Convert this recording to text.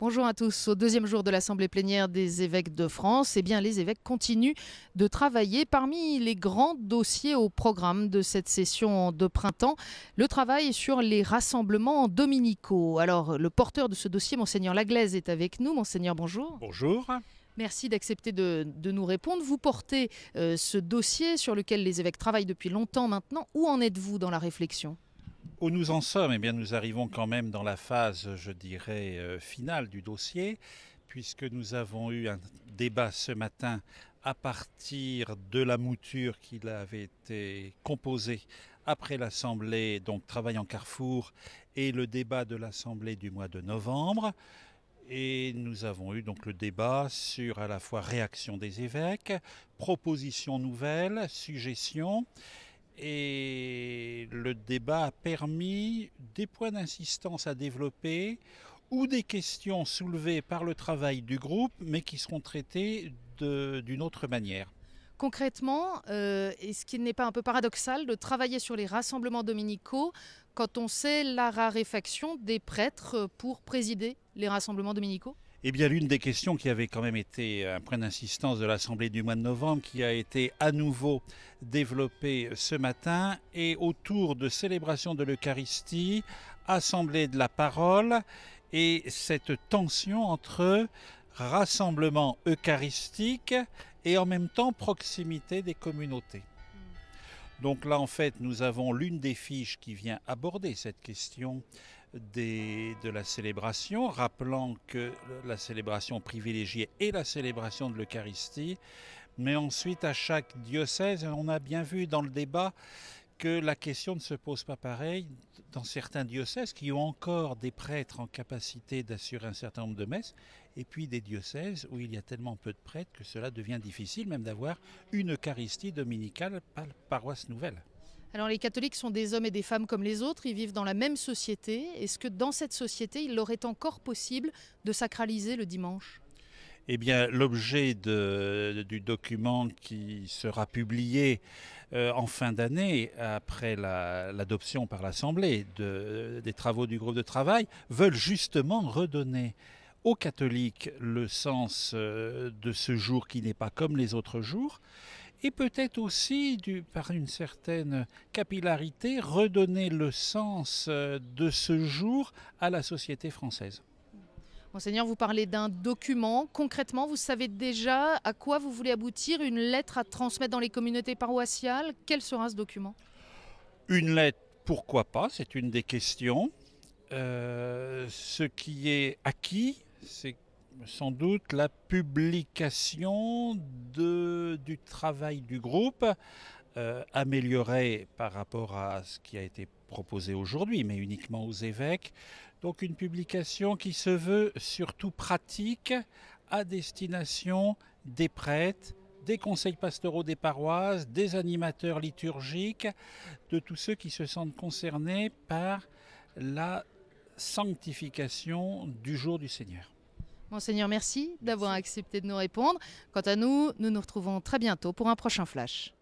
Bonjour à tous. Au deuxième jour de l'Assemblée plénière des évêques de France, eh bien, les évêques continuent de travailler. Parmi les grands dossiers au programme de cette session de printemps, le travail sur les rassemblements dominicaux. Alors, le porteur de ce dossier, Monseigneur Laglaise, est avec nous. Monseigneur, bonjour. Bonjour. Merci d'accepter de, nous répondre. Vous portez euh, ce dossier sur lequel les évêques travaillent depuis longtemps maintenant. Où en êtes-vous dans la réflexion où nous en sommes Eh bien, nous arrivons quand même dans la phase, je dirais, euh, finale du dossier, puisque nous avons eu un débat ce matin à partir de la mouture qu'il avait été composée après l'Assemblée, donc travail en carrefour, et le débat de l'Assemblée du mois de novembre. Et nous avons eu donc le débat sur à la fois réaction des évêques, propositions nouvelles, suggestions. Et le débat a permis des points d'insistance à développer ou des questions soulevées par le travail du groupe, mais qui seront traitées d'une autre manière. Concrètement, euh, est-ce qu'il n'est pas un peu paradoxal de travailler sur les rassemblements dominicaux quand on sait la raréfaction des prêtres pour présider les rassemblements dominicaux eh bien, l'une des questions qui avait quand même été un point d'insistance de l'Assemblée du mois de novembre, qui a été à nouveau développée ce matin, est autour de célébration de l'Eucharistie, Assemblée de la parole, et cette tension entre rassemblement eucharistique et en même temps proximité des communautés. Donc là, en fait, nous avons l'une des fiches qui vient aborder cette question de la célébration, rappelant que la célébration privilégiée est la célébration de l'Eucharistie, mais ensuite à chaque diocèse, on a bien vu dans le débat que la question ne se pose pas pareil dans certains diocèses qui ont encore des prêtres en capacité d'assurer un certain nombre de messes, et puis des diocèses où il y a tellement peu de prêtres que cela devient difficile même d'avoir une Eucharistie dominicale par paroisse nouvelle. Alors les catholiques sont des hommes et des femmes comme les autres, ils vivent dans la même société. Est-ce que dans cette société, il leur est encore possible de sacraliser le dimanche eh bien, l'objet du document qui sera publié euh, en fin d'année, après l'adoption par l'Assemblée des travaux du groupe de travail, veulent justement redonner aux catholiques le sens euh, de ce jour qui n'est pas comme les autres jours et peut-être aussi, par une certaine capillarité, redonner le sens euh, de ce jour à la société française. Monseigneur, vous parlez d'un document. Concrètement, vous savez déjà à quoi vous voulez aboutir, une lettre à transmettre dans les communautés paroissiales. Quel sera ce document Une lettre, pourquoi pas, c'est une des questions. Euh, ce qui est acquis, c'est sans doute la publication du travail du groupe, euh, améliorée par rapport à ce qui a été proposé aujourd'hui, mais uniquement aux évêques. Donc une publication qui se veut surtout pratique à destination des prêtres, des conseils pastoraux des paroisses, des animateurs liturgiques, de tous ceux qui se sentent concernés par la sanctification du jour du Seigneur. Monseigneur, merci d'avoir accepté de nous répondre. Quant à nous, nous nous retrouvons très bientôt pour un prochain flash.